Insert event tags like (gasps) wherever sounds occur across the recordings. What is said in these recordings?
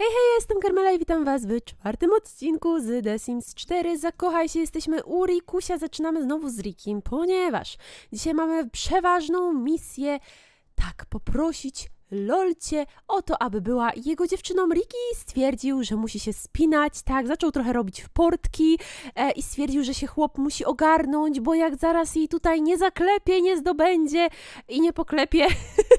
Hej, hej, jestem Karmela i witam was w czwartym odcinku z The Sims 4. Zakochaj się, jesteśmy u Rikusia, zaczynamy znowu z Rikim, ponieważ dzisiaj mamy przeważną misję, tak, poprosić Lolcie o to, aby była jego dziewczyną Riki. Stwierdził, że musi się spinać, tak, zaczął trochę robić w portki e, i stwierdził, że się chłop musi ogarnąć, bo jak zaraz jej tutaj nie zaklepie, nie zdobędzie i nie poklepie,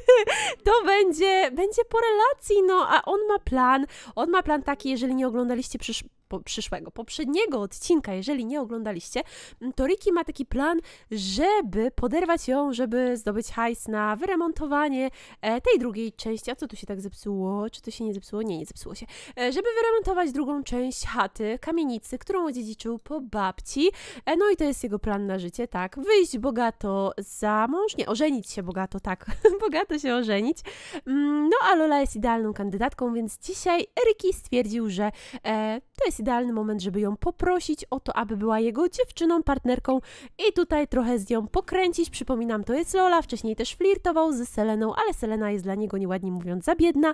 (laughs) to będzie, będzie po relacji, no, a on ma plan, on ma plan taki, jeżeli nie oglądaliście przysz po przyszłego, poprzedniego odcinka, jeżeli nie oglądaliście, mm, to Ricky ma taki plan, żeby poderwać ją, żeby zdobyć hajs na wyremontowanie e, tej drugiej części. A co tu się tak zepsuło? Czy to się nie zepsuło? Nie, nie zepsuło się. E, żeby wyremontować drugą część chaty, kamienicy, którą odziedziczył po babci. E, no i to jest jego plan na życie, tak. Wyjść bogato za mąż, nie, ożenić się bogato, tak. (laughs) bogato się ożenić. Mm, no a Lola jest idealną kandydatką, więc dzisiaj Ricky stwierdził, że e, to jest idealny moment, żeby ją poprosić o to, aby była jego dziewczyną, partnerką i tutaj trochę z nią pokręcić. Przypominam, to jest Lola, wcześniej też flirtował z Seleną, ale Selena jest dla niego nieładnie mówiąc za biedna.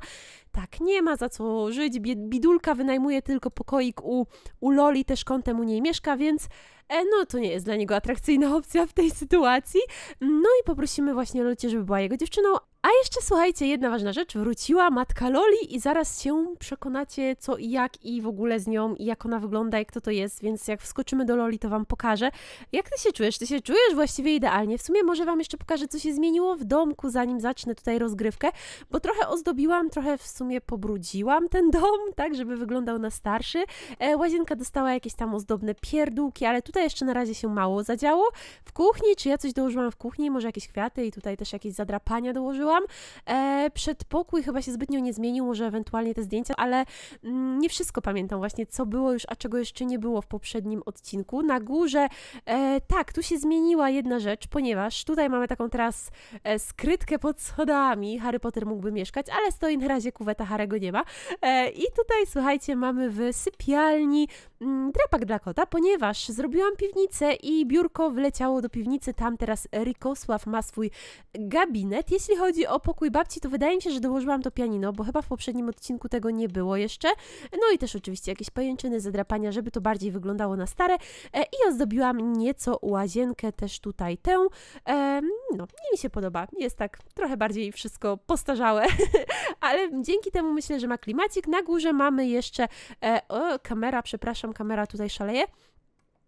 Tak, nie ma za co żyć. Bidulka wynajmuje tylko pokoik u, u Loli, też kątem u niej mieszka, więc e, no to nie jest dla niego atrakcyjna opcja w tej sytuacji. No i poprosimy właśnie Lolcie, żeby była jego dziewczyną, a jeszcze słuchajcie, jedna ważna rzecz, wróciła matka Loli i zaraz się przekonacie co i jak i w ogóle z nią i jak ona wygląda i kto to jest, więc jak wskoczymy do Loli to Wam pokażę. Jak Ty się czujesz? Ty się czujesz właściwie idealnie. W sumie może Wam jeszcze pokażę co się zmieniło w domku zanim zacznę tutaj rozgrywkę, bo trochę ozdobiłam, trochę w sumie pobrudziłam ten dom, (laughs) tak żeby wyglądał na starszy. E, łazienka dostała jakieś tam ozdobne pierdółki, ale tutaj jeszcze na razie się mało zadziało. W kuchni, czy ja coś dołożyłam w kuchni, może jakieś kwiaty i tutaj też jakieś zadrapania dołożyłam zobaczyłam. E, przedpokój chyba się zbytnio nie zmienił, może ewentualnie te zdjęcia, ale mm, nie wszystko pamiętam właśnie, co było już, a czego jeszcze nie było w poprzednim odcinku. Na górze, e, tak, tu się zmieniła jedna rzecz, ponieważ tutaj mamy taką teraz e, skrytkę pod schodami. Harry Potter mógłby mieszkać, ale stoi na razie kuweta, Harego nie ma. E, I tutaj, słuchajcie, mamy w sypialni mm, drapak dla kota, ponieważ zrobiłam piwnicę i biurko wleciało do piwnicy. Tam teraz Rikosław ma swój gabinet. Jeśli chodzi chodzi o pokój babci, to wydaje mi się, że dołożyłam to pianino, bo chyba w poprzednim odcinku tego nie było jeszcze. No i też oczywiście jakieś pajęczyny, zadrapania, żeby to bardziej wyglądało na stare. E, I ozdobiłam nieco łazienkę też tutaj tę. E, no, nie mi się podoba. Jest tak trochę bardziej wszystko postarzałe, (laughs) ale dzięki temu myślę, że ma klimacik. Na górze mamy jeszcze... E, o, kamera, przepraszam, kamera tutaj szaleje.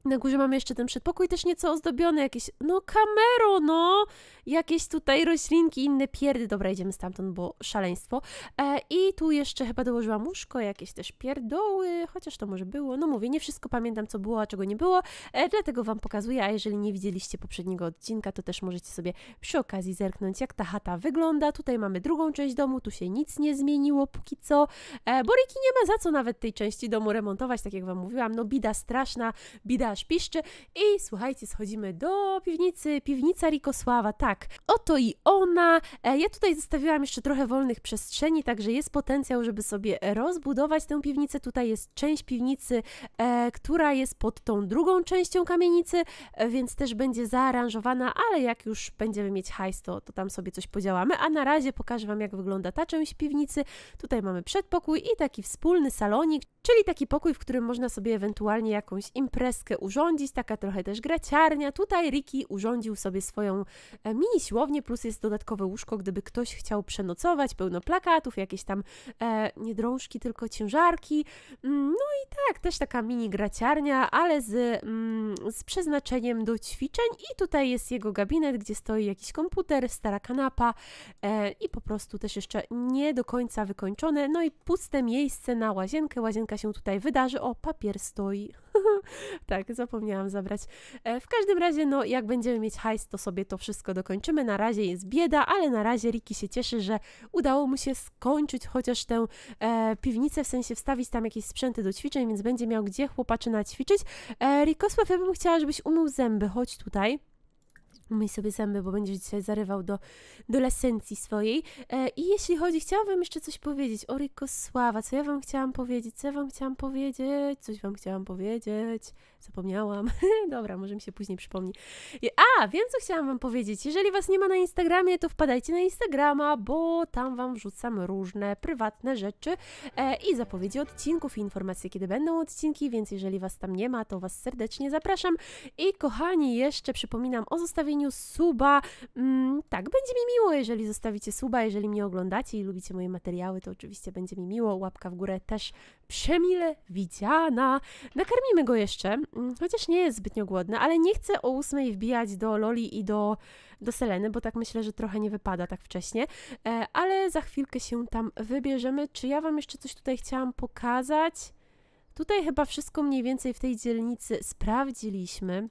Na górze mamy jeszcze ten przedpokój, też nieco ozdobiony, jakieś, no kamero, no! Jakieś tutaj roślinki, inne pierdy. Dobra, idziemy stamtąd, bo szaleństwo. E, I tu jeszcze chyba dołożyłam łóżko, jakieś też pierdoły, chociaż to może było. No mówię, nie wszystko pamiętam, co było, a czego nie było, e, dlatego Wam pokazuję, a jeżeli nie widzieliście poprzedniego odcinka, to też możecie sobie przy okazji zerknąć, jak ta chata wygląda. Tutaj mamy drugą część domu, tu się nic nie zmieniło póki co. E, Boriki nie ma za co nawet tej części domu remontować, tak jak Wam mówiłam, no bida straszna, bida pszczelarz piszczy i słuchajcie, schodzimy do piwnicy, piwnica Rikosława, tak, oto i ona. E, ja tutaj zostawiłam jeszcze trochę wolnych przestrzeni, także jest potencjał, żeby sobie rozbudować tę piwnicę. Tutaj jest część piwnicy, e, która jest pod tą drugą częścią kamienicy, e, więc też będzie zaaranżowana, ale jak już będziemy mieć hajs, to, to tam sobie coś podziałamy, a na razie pokażę Wam, jak wygląda ta część piwnicy. Tutaj mamy przedpokój i taki wspólny salonik, Czyli taki pokój, w którym można sobie ewentualnie jakąś imprezkę urządzić, taka trochę też graciarnia. Tutaj Ricky urządził sobie swoją e, mini siłownię, plus jest dodatkowe łóżko, gdyby ktoś chciał przenocować, pełno plakatów, jakieś tam e, nie drążki, tylko ciężarki. Mm, no i tak, też taka mini graciarnia, ale z, mm, z przeznaczeniem do ćwiczeń. I tutaj jest jego gabinet, gdzie stoi jakiś komputer, stara kanapa e, i po prostu też jeszcze nie do końca wykończone. No i puste miejsce na łazienkę. Łazienka niespodzianka się tutaj wydarzy. O, papier stoi. (laughs) tak, zapomniałam zabrać. E, w każdym razie, no, jak będziemy mieć hajs, to sobie to wszystko dokończymy. Na razie jest bieda, ale na razie Riki się cieszy, że udało mu się skończyć chociaż tę e, piwnicę, w sensie wstawić tam jakieś sprzęty do ćwiczeń, więc będzie miał gdzie chłopaczyna ćwiczyć. E, Rikosław, ja bym chciała, żebyś umył zęby. Chodź tutaj myj sobie zęby, bo będziesz dzisiaj zarywał do, do lesencji swojej. E, I jeśli chodzi, chciałam Wam jeszcze coś powiedzieć o co ja Wam chciałam powiedzieć, co ja Wam chciałam powiedzieć, coś Wam chciałam powiedzieć, zapomniałam. (laughs) Dobra, może mi się później przypomni. A, wiem co chciałam Wam powiedzieć, jeżeli Was nie ma na Instagramie, to wpadajcie na Instagrama, bo tam Wam wrzucam różne prywatne rzeczy e, i zapowiedzi odcinków i informacje, kiedy będą odcinki, więc jeżeli Was tam nie ma, to Was serdecznie zapraszam. I kochani, jeszcze przypominam o zostawieniu zostawieniu suba. Mm, tak, będzie mi miło, jeżeli zostawicie suba, jeżeli mnie oglądacie i lubicie moje materiały, to oczywiście będzie mi miło. Łapka w górę też przemile widziana. Nakarmimy go jeszcze, mm, chociaż nie jest zbytnio głodny, ale nie chcę o ósmej wbijać do Loli i do, do Seleny, bo tak myślę, że trochę nie wypada tak wcześnie, e, ale za chwilkę się tam wybierzemy. Czy ja Wam jeszcze coś tutaj chciałam pokazać? Tutaj chyba wszystko mniej więcej w tej dzielnicy sprawdziliśmy.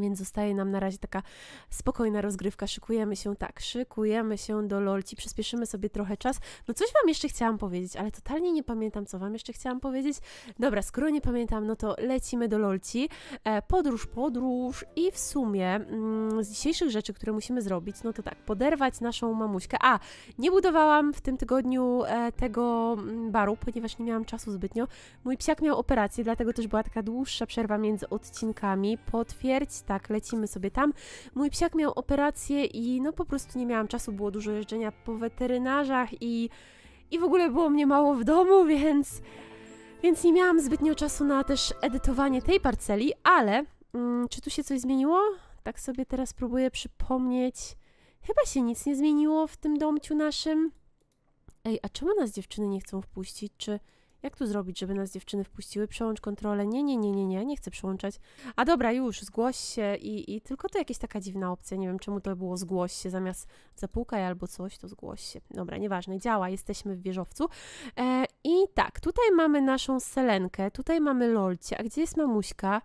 Więc zostaje nam na razie taka spokojna rozgrywka. Szykujemy się tak, szykujemy się do lolci, przyspieszymy sobie trochę czas. No coś Wam jeszcze chciałam powiedzieć, ale totalnie nie pamiętam, co Wam jeszcze chciałam powiedzieć. Dobra, skoro nie pamiętam, no to lecimy do lolci. E, podróż, podróż i w sumie mm, z dzisiejszych rzeczy, które musimy zrobić, no to tak, poderwać naszą mamuśkę. A, nie budowałam w tym tygodniu e, tego mm, baru, ponieważ nie miałam czasu zbytnio. Mój psiak miał operację, dlatego też była taka dłuższa przerwa między odcinkami. Potwierdź tak, lecimy sobie tam. Mój psiak miał operację i no po prostu nie miałam czasu, było dużo jeżdżenia po weterynarzach i, i w ogóle było mnie mało w domu, (laughs) więc, więc nie miałam zbytnio czasu na też edytowanie tej parceli, ale mm, czy tu się coś zmieniło? Tak sobie teraz próbuję przypomnieć. Chyba się nic nie zmieniło w tym domciu naszym. Ej, a czemu nas dziewczyny nie chcą wpuścić? Czy jak tu zrobić, żeby nas dziewczyny wpuściły? Przełącz kontrolę. Nie, nie, nie, nie, nie, nie chcę przełączać. A dobra, już, zgłoś się i, i tylko to jakaś taka dziwna opcja. Nie wiem, czemu to było zgłoś się zamiast zapukaj albo coś, to zgłoś się. Dobra, nieważne, działa, jesteśmy w wieżowcu. E, I tak, tutaj mamy naszą Selenkę, tutaj mamy Lolcie. A gdzie jest mamuśka?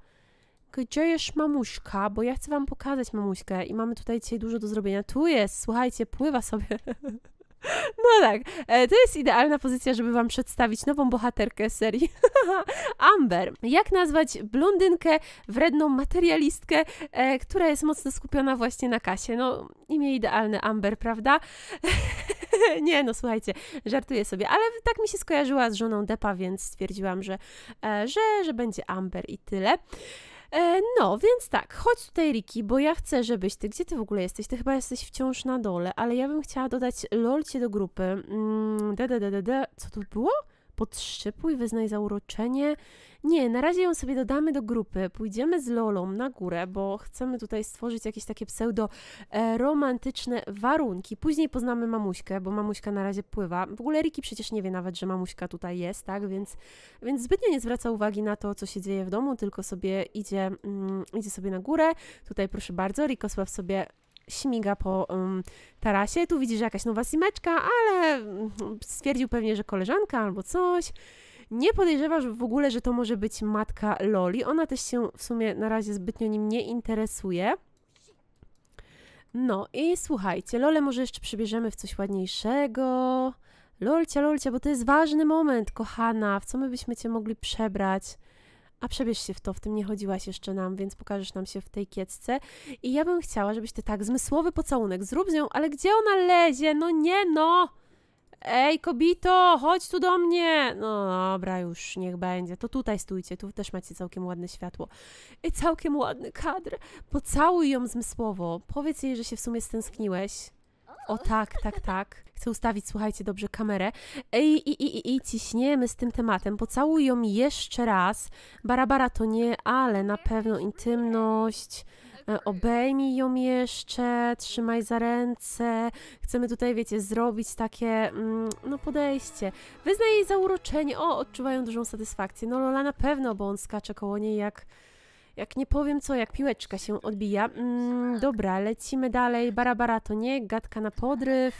gdzie jest mamuśka, bo ja chcę wam pokazać mamuśkę i mamy tutaj dzisiaj dużo do zrobienia. Tu jest, słuchajcie, pływa sobie. (laughs) (laughs) No tak, e, to jest idealna pozycja, żeby Wam przedstawić nową bohaterkę serii (laughs) Amber. Jak nazwać blondynkę, wredną materialistkę, e, która jest mocno skupiona właśnie na kasie? No, imię idealne Amber, prawda? (laughs) nie, no słuchajcie, żartuję sobie, ale tak mi się skojarzyła z żoną Depa, więc stwierdziłam, że, e, że, że będzie Amber i tyle. E, no, więc tak, chodź tutaj Riki, bo ja chcę, żebyś ty, gdzie ty w ogóle jesteś? Ty chyba jesteś wciąż na dole, ale ja bym chciała dodać Lolcie do grupy. Mm, da da da da. Co tu było? podszypuj, wyznaj zauroczenie. Nie, na razie ją sobie dodamy do grupy, pójdziemy z Lolą na górę, bo chcemy tutaj stworzyć jakieś takie pseudo e, romantyczne warunki. Później poznamy mamuśkę, bo mamuśka na razie pływa. W ogóle Riki przecież nie wie nawet, że mamuśka tutaj jest, tak? Więc, więc zbytnio nie zwraca uwagi na to, co się dzieje w domu, tylko sobie idzie, mm, idzie sobie na górę. Tutaj proszę bardzo, Rikosław sobie śmiga po um, tarasie. Tu widzisz jakaś nowa simeczka, ale mm, stwierdził pewnie, że koleżanka albo coś. Nie podejrzewasz w ogóle, że to może być matka Loli. Ona też się w sumie na razie zbytnio nim nie interesuje. No i słuchajcie, Lolę może jeszcze przybierzemy w coś ładniejszego. Lolcia, Lolcia, bo to jest ważny moment, kochana. W co my byśmy Cię mogli przebrać? a przebierz się w to, w tym nie chodziłaś jeszcze nam, więc pokażesz nam się w tej kiecce i ja bym chciała, żebyś ty tak, zmysłowy pocałunek, zrób z nią, ale gdzie ona lezie? No nie, no! Ej, kobito, chodź tu do mnie! No dobra, już niech będzie. To tutaj stójcie, tu też macie całkiem ładne światło. I całkiem ładny kadr. Pocałuj ją zmysłowo. Powiedz jej, że się w sumie stęskniłeś. O tak, tak, tak. Chcę ustawić, słuchajcie, dobrze kamerę. I, i, i, i ciśniemy z tym tematem. Pocałuj ją jeszcze raz. Barabara to nie, ale na pewno intymność. E, obejmij ją jeszcze, trzymaj za ręce. Chcemy tutaj, wiecie, zrobić takie, mm, no podejście. Wyznaj jej zauroczenie. O, odczuwają dużą satysfakcję. No Lola na pewno, bo on skacze koło niej jak jak nie powiem co, jak piłeczka się odbija. Mm, dobra, lecimy dalej. Barabara to nie, gadka na podryw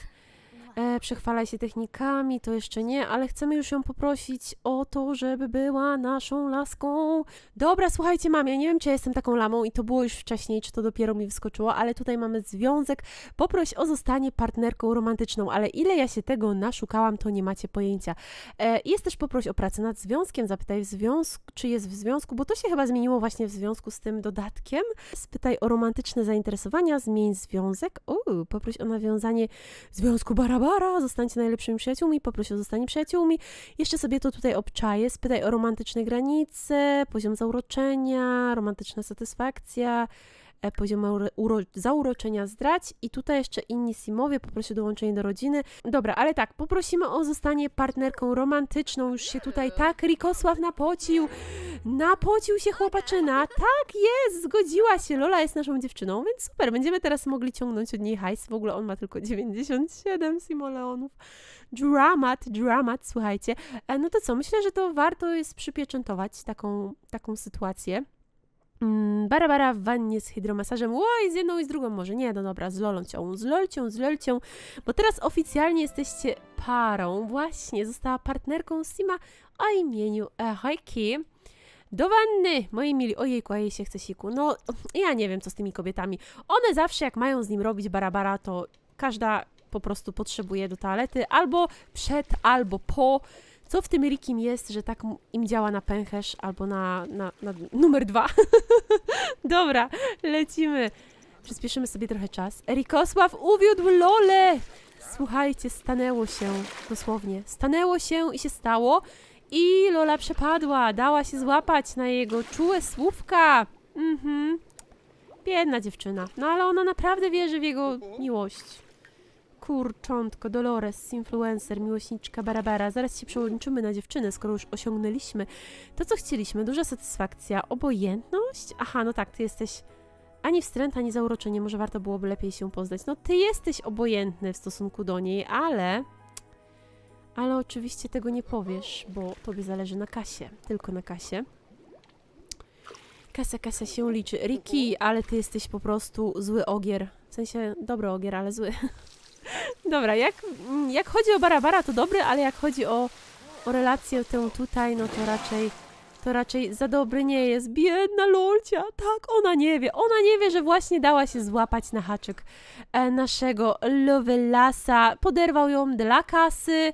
e, przechwalaj się technikami, to jeszcze nie, ale chcemy już ją poprosić o to, żeby była naszą laską. Dobra, słuchajcie, mam, ja nie wiem, czy ja jestem taką lamą i to było już wcześniej, czy to dopiero mi wyskoczyło, ale tutaj mamy związek. Poproś o zostanie partnerką romantyczną, ale ile ja się tego naszukałam, to nie macie pojęcia. E, jest też poproś o pracę nad związkiem, zapytaj w związku, czy jest w związku, bo to się chyba zmieniło właśnie w związku z tym dodatkiem. Spytaj o romantyczne zainteresowania, zmień związek. Uuu, poproś o nawiązanie związku baraba Barbara, zostańcie najlepszymi przyjaciółmi, poprosi o zostanie przyjaciółmi. Jeszcze sobie to tutaj obczaję, spytaj o romantyczne granice, poziom zauroczenia, romantyczna satysfakcja, E, poziom uro- zauroczenia zdrać i tutaj jeszcze inni simowie, poprosi o dołączenie do rodziny. Dobra, ale tak, poprosimy o zostanie partnerką romantyczną, już się tutaj tak Rikosław napocił, napocił się chłopaczyna, tak jest, zgodziła się, Lola jest naszą dziewczyną, więc super, będziemy teraz mogli ciągnąć od niej hajs, w ogóle on ma tylko 97 simoleonów. Dramat, dramat, słuchajcie. E, no to co, myślę, że to warto jest przypieczętować taką, taką sytuację. Mm, Barabara w wannie z hydromasażem. Oj, z jedną i z drugą może. Nie, no dobra, z Lolcią, z Lolcią, z Lolcią. Bo teraz oficjalnie jesteście parą. Właśnie, została partnerką Sima o imieniu e, Hojki. Do wanny, moi mili. Ojej, a się chce siku. No, ja nie wiem, co z tymi kobietami. One zawsze, jak mają z nim robić Barabara, to każda po prostu potrzebuje do toalety albo przed, albo po co w tym Rikim jest, że tak im działa na pęcherz albo na, na, na numer dwa. (laughs) Dobra, lecimy. Przyspieszymy sobie trochę czas. Erikosław uwiódł Lole! Słuchajcie, stanęło się, dosłownie. Stanęło się i się stało. I Lola przepadła, dała się złapać na jego czułe słówka. Mhm. Biedna dziewczyna. No ale ona naprawdę wierzy w jego miłość. Kurczątko, Dolores, influencer, miłośniczka Barabara. Zaraz się przełączymy na dziewczynę, skoro już osiągnęliśmy to, co chcieliśmy. Duża satysfakcja, obojętność? Aha, no tak, ty jesteś ani wstręt, ani zauroczenie. Może warto byłoby lepiej się poznać. No ty jesteś obojętny w stosunku do niej, ale... Ale oczywiście tego nie powiesz, bo tobie zależy na kasie. Tylko na kasie. Kasa, kasa się liczy. Ricky, ale ty jesteś po prostu zły ogier. W sensie, dobry ogier, ale zły. (laughs) Dobra, jak, jak chodzi o Barabara to dobry, ale jak chodzi o, o relację tę tutaj, no to raczej to raczej za dobry nie jest. Biedna Lolcia, tak, ona nie wie. Ona nie wie, że właśnie dała się złapać na haczyk e, naszego Lasa, Poderwał ją dla kasy.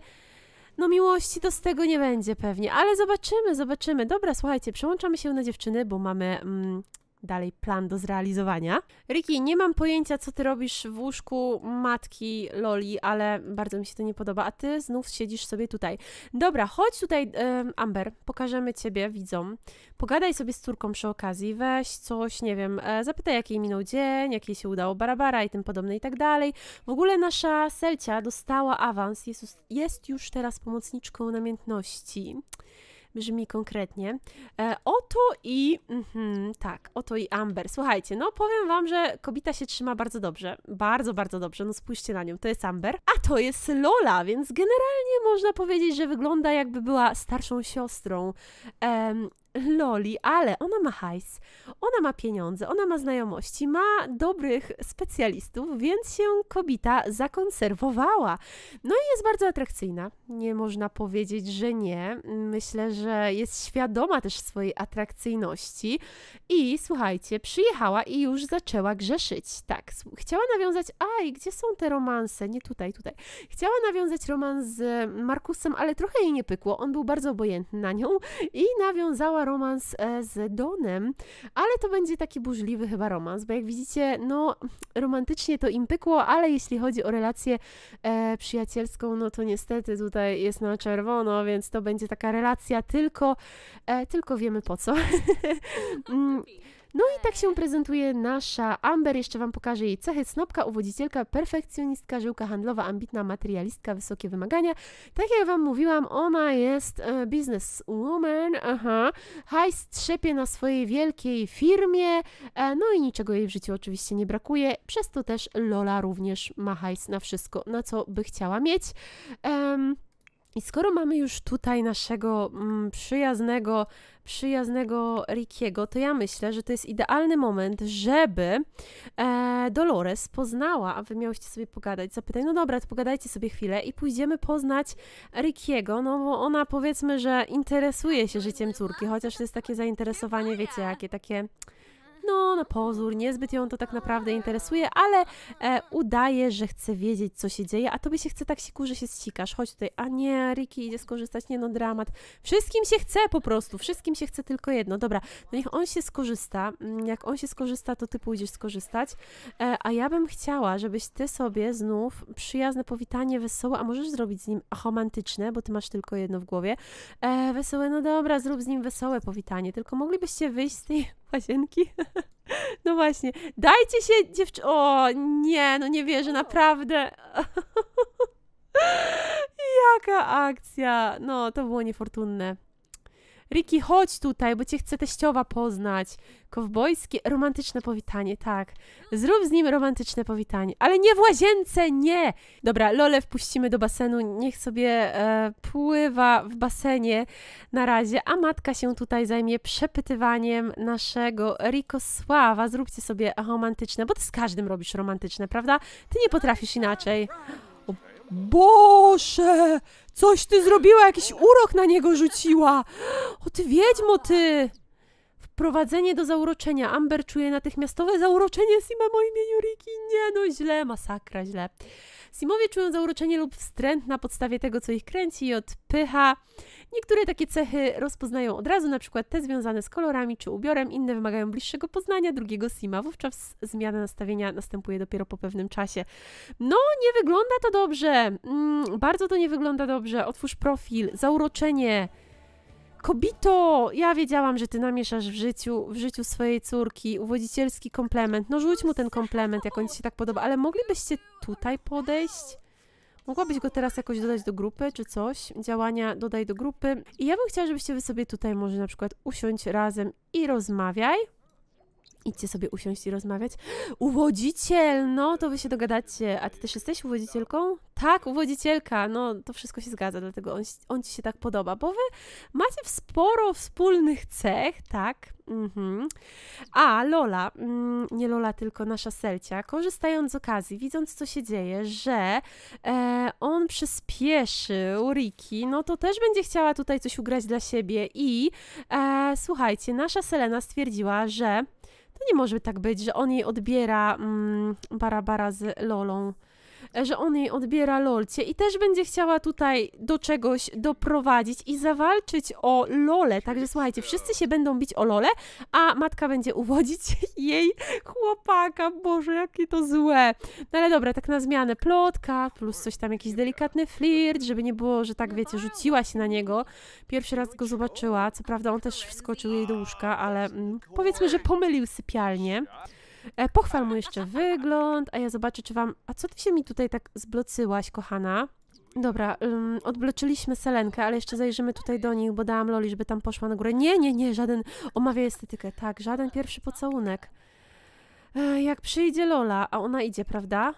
No miłości to z tego nie będzie pewnie, ale zobaczymy, zobaczymy. Dobra, słuchajcie, przełączamy się na dziewczyny, bo mamy... Mm, dalej plan do zrealizowania. Ricky, nie mam pojęcia, co ty robisz w łóżku matki Loli, ale bardzo mi się to nie podoba, a ty znów siedzisz sobie tutaj. Dobra, chodź tutaj, Amber, pokażemy ciebie widzom. Pogadaj sobie z córką przy okazji, weź coś, nie wiem, e, zapytaj, jaki jej minął dzień, jak jej się udało Barabara i tym podobne i tak dalej. W ogóle nasza Selcia dostała awans, jest, jest już teraz pomocniczką namiętności brzmi konkretnie. E, oto i. Mm, tak, oto i Amber. Słuchajcie, no powiem wam, że kobita się trzyma bardzo dobrze. Bardzo, bardzo dobrze. No spójrzcie na nią. To jest Amber, a to jest Lola, więc generalnie można powiedzieć, że wygląda jakby była starszą siostrą. E, Loli, ale ona ma hajs, ona ma pieniądze, ona ma znajomości, ma dobrych specjalistów, więc się kobita zakonserwowała. No i jest bardzo atrakcyjna. Nie można powiedzieć, że nie. Myślę, że jest świadoma też swojej atrakcyjności i słuchajcie, przyjechała i już zaczęła grzeszyć. Tak, chciała nawiązać, aj, gdzie są te romanse? Nie tutaj, tutaj. Chciała nawiązać romans z Markusem, ale trochę jej nie pykło. On był bardzo obojętny na nią i nawiązała romans e, z Donem, ale to będzie taki burzliwy chyba romans, bo jak widzicie, no romantycznie to im pykło, ale jeśli chodzi o relację e, przyjacielską, no to niestety tutaj jest na czerwono, więc to będzie taka relacja tylko, e, tylko wiemy po co. (laughs) Mm, no no i tak się prezentuje nasza Amber. Jeszcze Wam pokażę jej cechy. Snopka, uwodzicielka, perfekcjonistka, żyłka handlowa, ambitna materialistka, wysokie wymagania. Tak jak Wam mówiłam, ona jest e, businesswoman, aha, hajs trzepie na swojej wielkiej firmie, e, no i niczego jej w życiu oczywiście nie brakuje. Przez to też Lola również ma hajs na wszystko, na co by chciała mieć. Ehm, i skoro mamy już tutaj naszego mm, przyjaznego, przyjaznego Rikiego, to ja myślę, że to jest idealny moment, żeby e, Dolores poznała, a wy miałyście sobie pogadać. Zapytaj, no dobra, to pogadajcie sobie chwilę i pójdziemy poznać Rikiego, no bo ona powiedzmy, że interesuje się życiem córki, chociaż to jest takie zainteresowanie, wiecie jakie, takie no, na no pozór, niezbyt ją to tak naprawdę interesuje, ale e, udaje, że chce wiedzieć, co się dzieje, a tobie się chce tak siku, że się ścikasz. Chodź tutaj, a nie, Ricky idzie skorzystać, nie no, dramat. Wszystkim się chce po prostu, wszystkim się chce tylko jedno. Dobra, no niech on się skorzysta. Mm, jak on się skorzysta, to ty pójdziesz skorzystać. E, a ja bym chciała, żebyś ty sobie znów przyjazne powitanie, wesołe, a możesz zrobić z nim romantyczne, bo ty masz tylko jedno w głowie. E, wesołe, no dobra, zrób z nim wesołe powitanie, tylko moglibyście wyjść z tej łazienki. (laughs) No właśnie. Dajcie się dziewczy... O, nie, no nie wierzę, naprawdę. (laughs) Jaka akcja. No, to było niefortunne. Riki, chodź tutaj, bo cię chce teściowa poznać. Kowbojskie, romantyczne powitanie, tak. Zrób z nim romantyczne powitanie, ale nie w łazience, nie! Dobra, Lole wpuścimy do basenu, niech sobie e, pływa w basenie na razie, a matka się tutaj zajmie przepytywaniem naszego Rikosława. Zróbcie sobie romantyczne, bo ty z każdym robisz romantyczne, prawda? Ty nie potrafisz inaczej. Boże! Coś ty zrobiła, jakiś urok na niego rzuciła! O ty wiedźmo, ty! Prowadzenie do zauroczenia. Amber czuje natychmiastowe zauroczenie Simemo imieniu Riki. Nie no, źle, masakra, źle. Simowie czują zauroczenie lub wstręt na podstawie tego, co ich kręci i odpycha. Niektóre takie cechy rozpoznają od razu, na przykład te związane z kolorami czy ubiorem, inne wymagają bliższego poznania drugiego Sima. Wówczas zmiana nastawienia następuje dopiero po pewnym czasie. No, nie wygląda to dobrze. Mm, bardzo to nie wygląda dobrze. Otwórz profil, zauroczenie. Kobito, ja wiedziałam, że ty namieszasz w życiu, w życiu swojej córki. Uwodzicielski komplement. No rzuć mu ten komplement, jak on ci się tak podoba. Ale moglibyście tutaj podejść? Mogłabyś go teraz jakoś dodać do grupy czy coś? Działania dodaj do grupy. I ja bym chciała, żebyście wy sobie tutaj może na przykład usiąść razem i rozmawiaj idźcie sobie usiąść i rozmawiać. Uwodziciel, no to wy się dogadacie. A ty też jesteś uwodzicielką? Tak, uwodzicielka. No to wszystko się zgadza, dlatego on, on ci się tak podoba, bo wy macie sporo wspólnych cech, tak? Mhm. A Lola, mm, nie Lola, tylko nasza Selcia, korzystając z okazji, widząc co się dzieje, że e, on przyspieszył Riki, no to też będzie chciała tutaj coś ugrać dla siebie i e, słuchajcie, nasza Selena stwierdziła, że nie może tak być, że on jej odbiera mm, Barabara z Lolą że on jej odbiera lolcie i też będzie chciała tutaj do czegoś doprowadzić i zawalczyć o lolę. Także słuchajcie, wszyscy się będą bić o lolę, a matka będzie uwodzić (laughs) jej chłopaka. Boże, jakie to złe. No ale dobra, tak na zmianę plotka, plus coś tam, jakiś delikatny flirt, żeby nie było, że tak wiecie, rzuciła się na niego. Pierwszy raz go zobaczyła, co prawda on też wskoczył jej do łóżka, ale mm, powiedzmy, że pomylił sypialnię. E, pochwal mu jeszcze wygląd, a ja zobaczę, czy wam... A co ty się mi tutaj tak zblocyłaś, kochana? Dobra, um, odbloczyliśmy Selenkę, ale jeszcze zajrzymy tutaj do nich, bo dałam Loli, żeby tam poszła na górę. Nie, nie, nie, żaden... Omawia estetykę, tak, żaden pierwszy pocałunek. E, jak przyjdzie Lola, a ona idzie, prawda?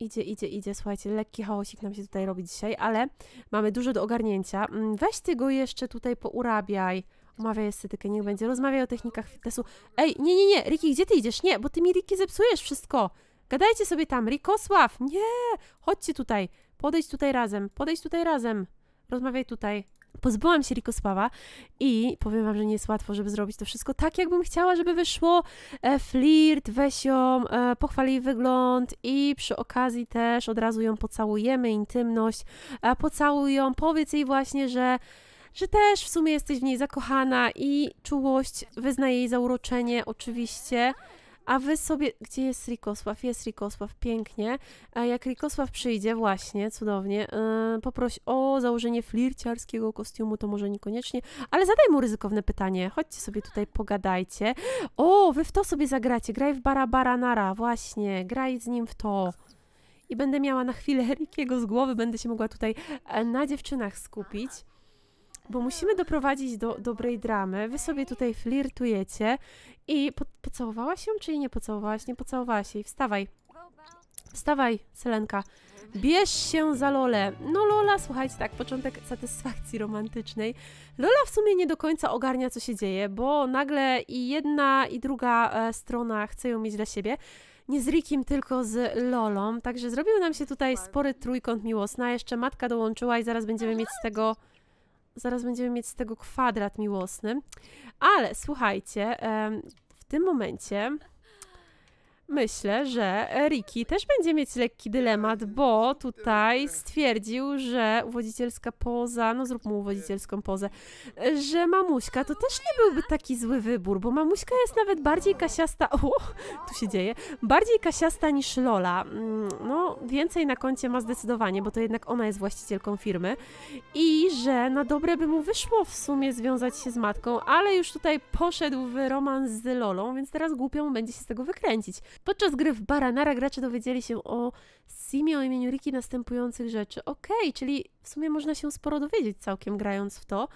Idzie, idzie, idzie. Słuchajcie, lekki chaosik nam się tutaj robi dzisiaj, ale mamy dużo do ogarnięcia. Mm, weź ty go jeszcze tutaj pourabiaj. Umawiaj estetykę, niech będzie. Rozmawiaj o technikach fitnessu. Ej, nie, nie, nie, Riki, gdzie ty idziesz? Nie, bo ty mi Riki zepsujesz wszystko. Gadajcie sobie tam, Rikosław, nie, chodźcie tutaj, podejdź tutaj razem, podejdź tutaj razem, rozmawiaj tutaj. Pozbyłam się Rikosława i powiem wam, że nie jest łatwo, żeby zrobić to wszystko tak, jakbym chciała, żeby wyszło e, flirt, weź ją, e, wygląd i przy okazji też od razu ją pocałujemy, intymność, e, pocałuj ją, powiedz jej właśnie, że że też w sumie jesteś w niej zakochana i czułość wyzna jej zauroczenie oczywiście. A wy sobie, gdzie jest Rikosław? Jest Rikosław, pięknie. A jak Rikosław przyjdzie, właśnie, cudownie, yy, poproś o założenie flirciarskiego kostiumu, to może niekoniecznie, ale zadaj mu ryzykowne pytanie. Chodźcie sobie tutaj, pogadajcie. O, wy w to sobie zagracie. Graj w Barabara Nara, właśnie, graj z nim w to i będę miała na chwilę Rikiego z głowy, będę się mogła tutaj e, na dziewczynach skupić bo musimy doprowadzić do dobrej dramy. Wy sobie tutaj flirtujecie i po pocałowałaś ją, czy jej nie pocałowałaś? Nie pocałowałaś jej. Wstawaj. Wstawaj, Selenka. Bierz się za Lolę. No Lola, słuchajcie, tak, początek satysfakcji romantycznej. Lola w sumie nie do końca ogarnia, co się dzieje, bo nagle i jedna, i druga e, strona chce ją mieć dla siebie. Nie z Rikim, tylko z Lolą. Także zrobił nam się tutaj spory trójkąt miłosna. Jeszcze matka dołączyła i zaraz będziemy mieć z tego zaraz będziemy mieć z tego kwadrat miłosny. Ale słuchajcie, w tym momencie myślę, że Ricky też będzie mieć lekki dylemat, bo tutaj stwierdził, że uwodzicielska poza, no zrób mu uwodzicielską pozę, że mamuśka to też nie byłby taki zły wybór, bo mamuśka jest nawet bardziej kasiasta, o, tu się dzieje, bardziej kasiasta niż Lola. Mm, no, więcej na koncie ma zdecydowanie, bo to jednak ona jest właścicielką firmy i że na dobre by mu wyszło w sumie związać się z matką, ale już tutaj poszedł w romans z Lolą, więc teraz głupią będzie się z tego wykręcić. Podczas gry w Baranara gracze dowiedzieli się o Simie o imieniu Riki następujących rzeczy. Okej, okay, czyli w sumie można się sporo dowiedzieć całkiem grając w to,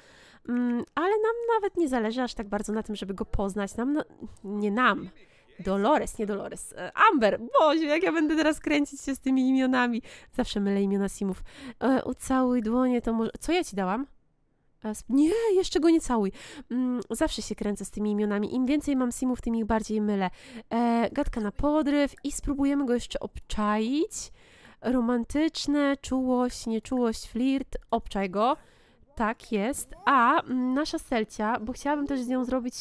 mm, ale nam nawet nie zależy aż tak bardzo na tym, żeby go poznać. Nam, no, nie nam, Dolores, nie Dolores. E, Amber, Boże, jak ja będę teraz kręcić się z tymi imionami. Zawsze mylę imiona Simów. E, ucałuj dłonie, to może... Co ja ci dałam? Nie, jeszcze go nie całuj. Mm, zawsze się kręcę z tymi imionami. Im więcej mam simów, tym ich bardziej mylę. E, gadka na podryw i spróbujemy go jeszcze obczaić. Romantyczne, czułość, nieczułość, flirt. Obczaj go. Tak jest. A mm, nasza Selcia, bo chciałabym też z nią zrobić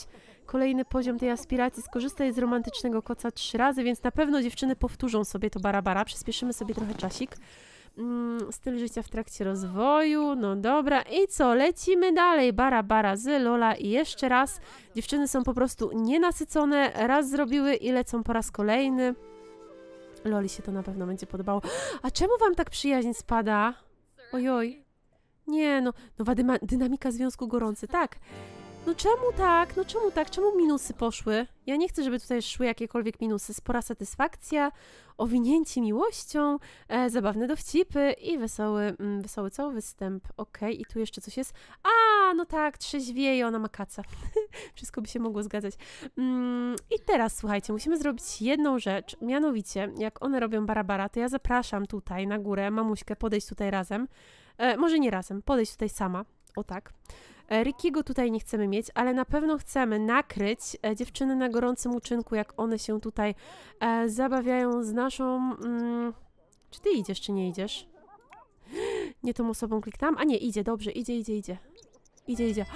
kolejny poziom tej aspiracji, skorzystaj z romantycznego koca trzy razy, więc na pewno dziewczyny powtórzą sobie to barabara. Przyspieszymy sobie trochę czasik. Mm, styl życia w trakcie rozwoju, no dobra. I co, lecimy dalej. Bara, bara z Lola i jeszcze raz. Dziewczyny są po prostu nienasycone, raz zrobiły i lecą po raz kolejny. Loli się to na pewno będzie podobało. A czemu wam tak przyjaźń spada? Ojoj. Nie, no, nowa dynamika związku gorący, tak. No czemu tak? No czemu tak? Czemu minusy poszły? Ja nie chcę, żeby tutaj szły jakiekolwiek minusy. Spora satysfakcja, owinięci miłością, e, zabawne dowcipy i wesoły, mm, wesoły cały występ. Ok, i tu jeszcze coś jest. A, no tak, trzeźwieje, ona ma kaca. (laughs) Wszystko by się mogło zgadzać. Mm, I teraz, słuchajcie, musimy zrobić jedną rzecz. Mianowicie, jak one robią barabara, to ja zapraszam tutaj na górę mamuśkę, podejść tutaj razem. E, może nie razem, podejść tutaj sama o tak. E, Rikiego tutaj nie chcemy mieć, ale na pewno chcemy nakryć e, dziewczyny na gorącym uczynku, jak one się tutaj e, zabawiają z naszą... Mm, czy ty idziesz, czy nie idziesz? Nie tą osobą kliknęłam? A nie, idzie, dobrze, idzie, idzie, idzie. Idzie, idzie. (gasps)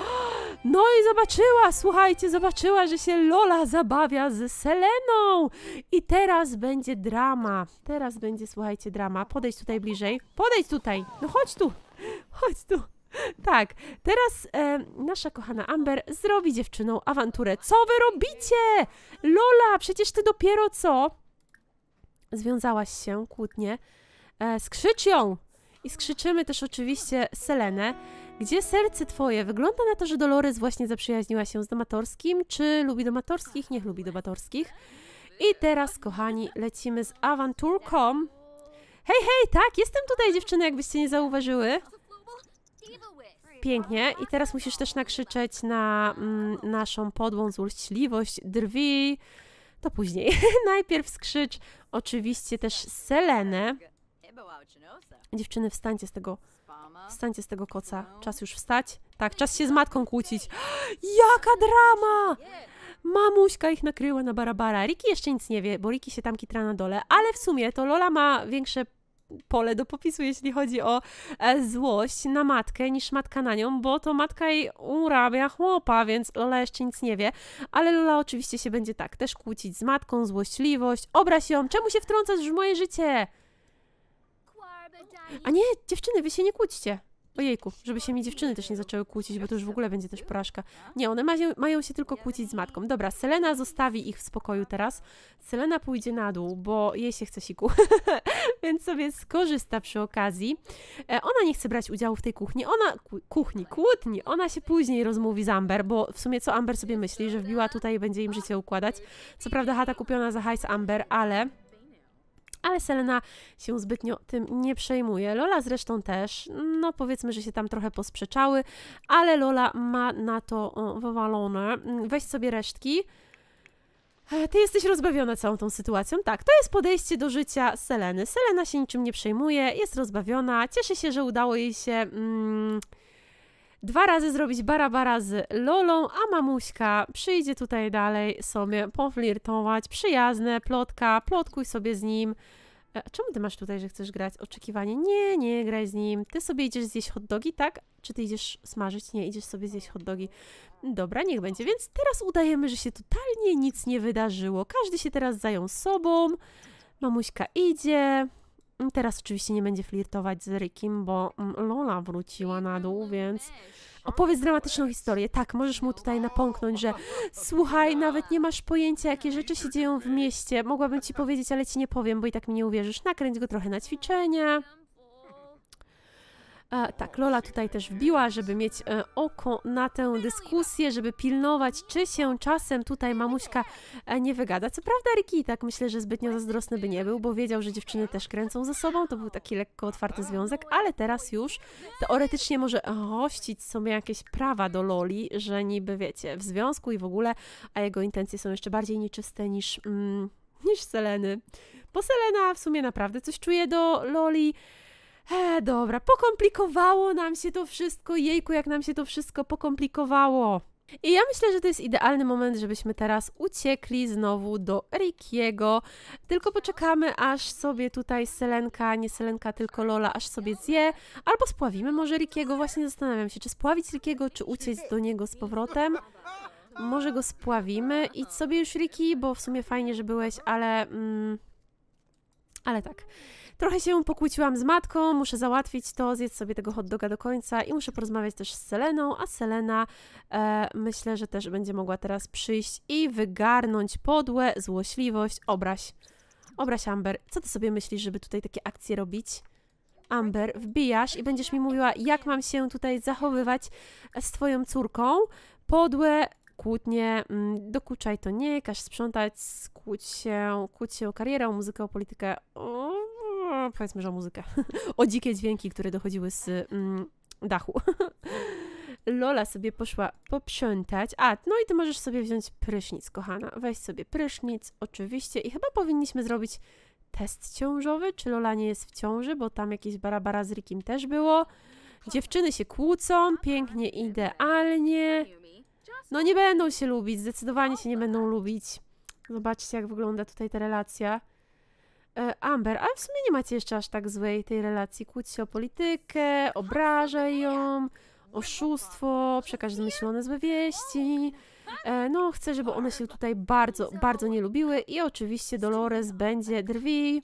No i zobaczyła, słuchajcie, zobaczyła, że się Lola zabawia z Seleną. I teraz będzie drama. Teraz będzie, słuchajcie, drama. Podejdź tutaj bliżej. Podejdź tutaj. No chodź tu. Chodź tu. (laughs) Tak, teraz e, nasza kochana Amber zrobi dziewczyną awanturę. Co wy robicie? Lola, przecież ty dopiero co? Związałaś się kłótnie. E, skrzycz ją! I skrzyczymy też oczywiście Selenę. Gdzie serce twoje? Wygląda na to, że Dolores właśnie zaprzyjaźniła się z Domatorskim. Czy lubi Domatorskich? Niech lubi Domatorskich. I teraz, kochani, lecimy z awanturką. Hej, hej, tak, jestem tutaj, dziewczyny, jakbyście nie zauważyły. Pięknie. I teraz musisz też nakrzyczeć na mm, naszą podłą złośliwość. Drwi. To później. (laughs) Najpierw skrzycz oczywiście też Selenę. Dziewczyny, wstańcie z tego. Wstańcie z tego koca. Czas już wstać. Tak, czas się z matką kłócić. (gasps) Jaka drama! Mamuśka ich nakryła na barabara. Riki jeszcze nic nie wie, bo Riki się tam kitra na dole, ale w sumie to Lola ma większe pole do popisu, jeśli chodzi o e, złość na matkę niż matka na nią, bo to matka jej urabia chłopa, więc Lola jeszcze nic nie wie. Ale Lola oczywiście się będzie tak też kłócić z matką, złośliwość, obraź ją, czemu się wtrącasz w moje życie? A nie, dziewczyny, wy się nie kłóćcie. Ojejku, żeby się mi dziewczyny też nie zaczęły kłócić, bo to już w ogóle będzie też porażka. Nie, one ma, mają się tylko kłócić z matką. Dobra, Selena zostawi ich w spokoju teraz. Selena pójdzie na dół, bo jej się chce siku. (laughs) (laughs) więc sobie skorzysta przy okazji. E, ona nie chce brać udziału w tej kuchni, ona, kuchni, kłótni, ona się później rozmówi z Amber, bo w sumie co Amber sobie myśli, że wbiła tutaj i będzie im życie układać. Co prawda chata kupiona za hajs Amber, ale ale Selena się zbytnio tym nie przejmuje. Lola zresztą też, no powiedzmy, że się tam trochę posprzeczały, ale Lola ma na to wywalone. Weź sobie resztki, ty jesteś rozbawiona całą tą sytuacją. Tak, to jest podejście do życia Seleny. Selena się niczym nie przejmuje, jest rozbawiona, cieszy się, że udało jej się mm, dwa razy zrobić barabara z Lolą, a mamuśka przyjdzie tutaj dalej sobie poflirtować. Przyjazne, plotka, plotkuj sobie z nim. A e, czemu ty masz tutaj, że chcesz grać? Oczekiwanie? Nie, nie, graj z nim. Ty sobie idziesz zjeść hot dogi, tak? Czy ty idziesz smażyć? Nie, idziesz sobie zjeść hot dogi. Dobra, niech będzie. Więc teraz udajemy, że się totalnie nic nie wydarzyło. Każdy się teraz zajął sobą. Mamuśka idzie. Teraz oczywiście nie będzie flirtować z Rykiem, bo mm, Lola wróciła na dół, więc... Opowiedz dramatyczną historię. Tak, możesz mu tutaj napomknąć, że słuchaj, nawet nie masz pojęcia, jakie rzeczy się dzieją w mieście. Mogłabym ci powiedzieć, ale ci nie powiem, bo i tak mi nie uwierzysz. Nakręć go trochę na ćwiczenia. E, tak, Lola tutaj też wbiła, żeby mieć e, oko na tę dyskusję, żeby pilnować, czy się czasem tutaj mamuśka e, nie wygada. Co prawda Riki tak myślę, że zbytnio zazdrosny by nie był, bo wiedział, że dziewczyny też kręcą ze sobą, to był taki lekko otwarty związek, ale teraz już teoretycznie może hościć sobie jakieś prawa do Loli, że niby wiecie, w związku i w ogóle, a jego intencje są jeszcze bardziej nieczyste niż, mm, niż Seleny. Bo Selena w sumie naprawdę coś czuje do Loli, E, dobra, pokomplikowało nam się to wszystko, jejku, jak nam się to wszystko pokomplikowało. I ja myślę, że to jest idealny moment, żebyśmy teraz uciekli znowu do Rikiego. Tylko poczekamy, aż sobie tutaj Selenka, nie Selenka, tylko Lola, aż sobie zje. Albo spławimy może Rikiego. Właśnie zastanawiam się, czy spławić Rikiego, czy uciec do niego z powrotem. Może go spławimy. Idź sobie już, Riki, bo w sumie fajnie, że byłeś, ale... Mm, ale tak. Trochę się pokłóciłam z matką, muszę załatwić to, zjedz sobie tego hot doga do końca i muszę porozmawiać też z Seleną, a Selena e, myślę, że też będzie mogła teraz przyjść i wygarnąć podłe złośliwość, obraź. Obraź Amber, co ty sobie myślisz, żeby tutaj takie akcje robić? Amber, wbijasz i będziesz mi mówiła, jak mam się tutaj zachowywać z twoją córką. Podłe kłótnie, mm, dokuczaj to nie, każ sprzątać, skłóć się, kłóć się o karierę, o muzykę, o politykę. O, no, powiedzmy, że o muzykę, (laughs) o dzikie dźwięki, które dochodziły z mm, dachu. (laughs) Lola sobie poszła poprzątać. A, no i ty możesz sobie wziąć prysznic, kochana. Weź sobie prysznic, oczywiście. I chyba powinniśmy zrobić test ciążowy, czy Lola nie jest w ciąży, bo tam jakieś barabara z Rikim też było. Dziewczyny się kłócą, pięknie, idealnie. No nie będą się lubić, zdecydowanie się nie będą lubić. Zobaczcie, jak wygląda tutaj ta relacja. E, Amber, a w sumie nie macie jeszcze aż tak złej tej relacji. Kłóć się o politykę, no, obraża no, ją, oszustwo, przekaż zmyślone złe wieści. E, no, chcę, żeby one się tutaj bardzo, bardzo nie lubiły i oczywiście Dolores będzie drwi.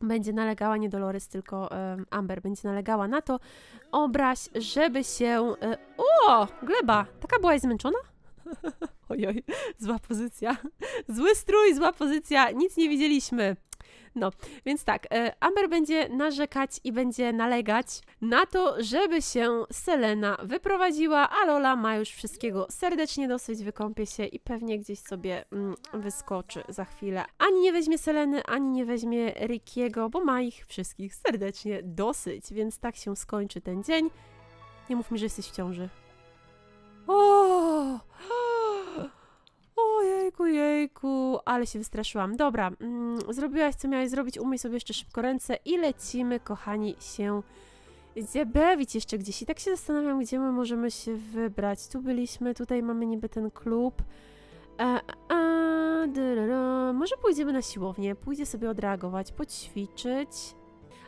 Będzie nalegała, nie Dolores, tylko Amber, będzie nalegała na to obraź, żeby się... E, o! Gleba! Taka byłaś zmęczona? (laughs) Ojoj, zła pozycja. Zły strój, zła pozycja. Nic nie widzieliśmy. No, więc tak, e, Amber będzie narzekać i będzie nalegać na to, żeby się Selena wyprowadziła, a Lola ma już wszystkiego serdecznie dosyć, wykąpie się i pewnie gdzieś sobie mm, wyskoczy za chwilę. Ani nie weźmie Seleny, ani nie weźmie Rickiego, bo ma ich wszystkich serdecznie dosyć, więc tak się skończy ten dzień. Nie mów mi, że jesteś w ciąży. O! ale się wystraszyłam. Dobra, mm, zrobiłaś co miałeś zrobić, umyj sobie jeszcze szybko ręce i lecimy, kochani, się zjawić jeszcze gdzieś. I tak się zastanawiam, gdzie my możemy się wybrać. Tu byliśmy, tutaj mamy niby ten klub. E, a, a, Może pójdziemy na siłownię, pójdzie sobie odreagować, poćwiczyć.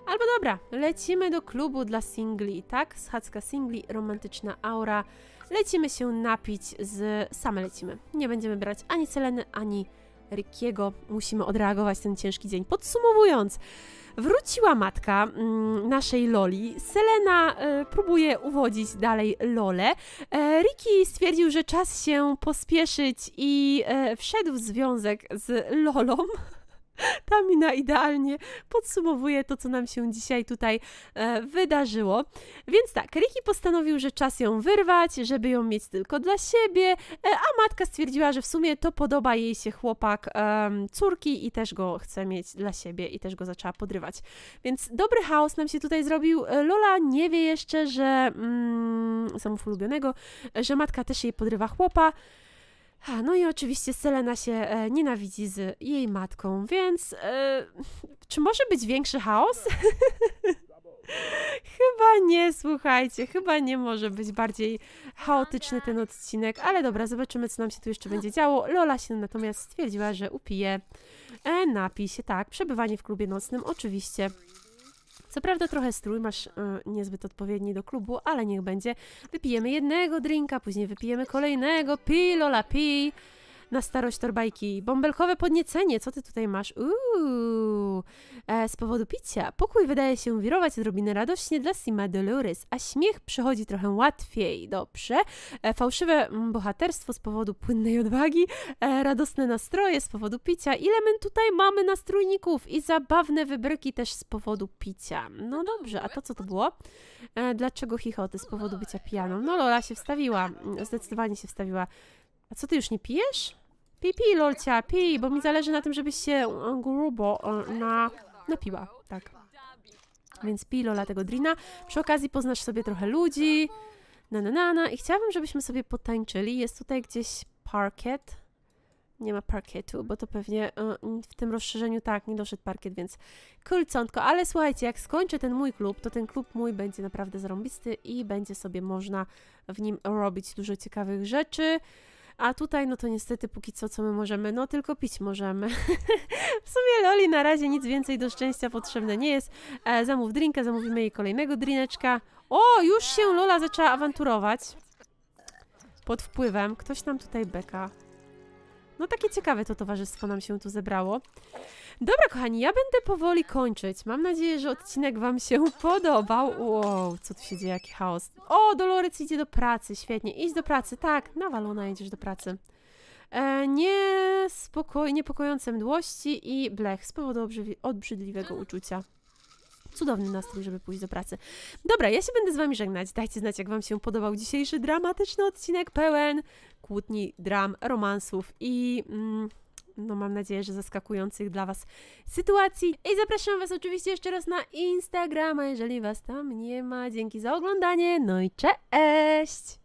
Albo dobra, lecimy do klubu dla singli, tak? Schadzka singli, romantyczna aura. Lecimy się napić z... same lecimy. Nie będziemy brać ani Seleny, ani Rikiego. Musimy odreagować ten ciężki dzień. Podsumowując, wróciła matka mm, naszej Loli. Selena e, próbuje uwodzić dalej Lolę. E, Ricky stwierdził, że czas się pospieszyć i e, wszedł w związek z Lolą. (laughs) Ta mina idealnie podsumowuje to, co nam się dzisiaj tutaj e, wydarzyło. Więc tak, Riki postanowił, że czas ją wyrwać, żeby ją mieć tylko dla siebie, e, a matka stwierdziła, że w sumie to podoba jej się chłopak e, córki i też go chce mieć dla siebie i też go zaczęła podrywać. Więc dobry chaos nam się tutaj zrobił. E, Lola nie wie jeszcze, że mm, samów ulubionego, e, że matka też jej podrywa chłopa. No i oczywiście Selena się e, nienawidzi z jej matką, więc e, (laughs) czy może być większy chaos? (laughs) chyba nie, słuchajcie, chyba nie może być bardziej chaotyczny ten odcinek, ale dobra, zobaczymy, co nam się tu jeszcze będzie działo. Lola się natomiast stwierdziła, że upije e, napij się, tak, przebywanie w klubie nocnym, oczywiście. Co prawda trochę strój masz e, niezbyt odpowiedni do klubu, ale niech będzie. Wypijemy jednego drinka, później wypijemy kolejnego. Pij, Lola, pi na starość torbajki. Bąbelkowe podniecenie, co ty tutaj masz? Uuu, e, z powodu picia. Pokój wydaje się wirować odrobinę radośnie dla Sima Dolores, a śmiech przychodzi trochę łatwiej. Dobrze. E, fałszywe mm, bohaterstwo z powodu płynnej odwagi, e, radosne nastroje z powodu picia. Ile my tutaj mamy nastrójników i zabawne wybryki też z powodu picia. No dobrze, a to co to było? E, dlaczego chichoty z powodu bycia pijaną? No Lola się wstawiła, mm, zdecydowanie się wstawiła. A co ty już nie pijesz? Pij, pij, Lolcia, pij, bo mi zależy na tym, żebyś się grubo na, napiła. Tak. Więc pij, Lola, tego drina. Przy okazji poznasz sobie trochę ludzi. Na, na, na, na. I chciałabym, żebyśmy sobie potańczyli. Jest tutaj gdzieś parkiet. Nie ma parkietu, bo to pewnie w tym rozszerzeniu tak, nie doszedł parkiet, więc kulcątko. Ale słuchajcie, jak skończę ten mój klub, to ten klub mój będzie naprawdę zrąbisty i będzie sobie można w nim robić dużo ciekawych rzeczy. A tutaj, no to niestety póki co, co my możemy? No tylko pić możemy. (laughs) w sumie Loli na razie nic więcej do szczęścia potrzebne nie jest. E, zamów drinka, zamówimy jej kolejnego drineczka. O, już się Lola zaczęła awanturować. Pod wpływem. Ktoś nam tutaj beka. No takie ciekawe to towarzystwo nam się tu zebrało. Dobra, kochani, ja będę powoli kończyć. Mam nadzieję, że odcinek wam się (laughs) podobał. Wow, co tu się dzieje, jaki chaos. O, Dolores idzie do pracy, świetnie. Idź do pracy, tak, nawalona idziesz do pracy. E, niespoko- niepokojące mdłości i blech z powodu obrzydliwego uczucia cudowny nastrój, żeby pójść do pracy. Dobra, ja się będę z Wami żegnać. Dajcie znać, jak Wam się podobał dzisiejszy dramatyczny odcinek pełen kłótni, dram, romansów i... Mm, no mam nadzieję, że zaskakujących dla Was sytuacji. I zapraszam Was oczywiście jeszcze raz na Instagrama, jeżeli Was tam nie ma. Dzięki za oglądanie, no i cześć!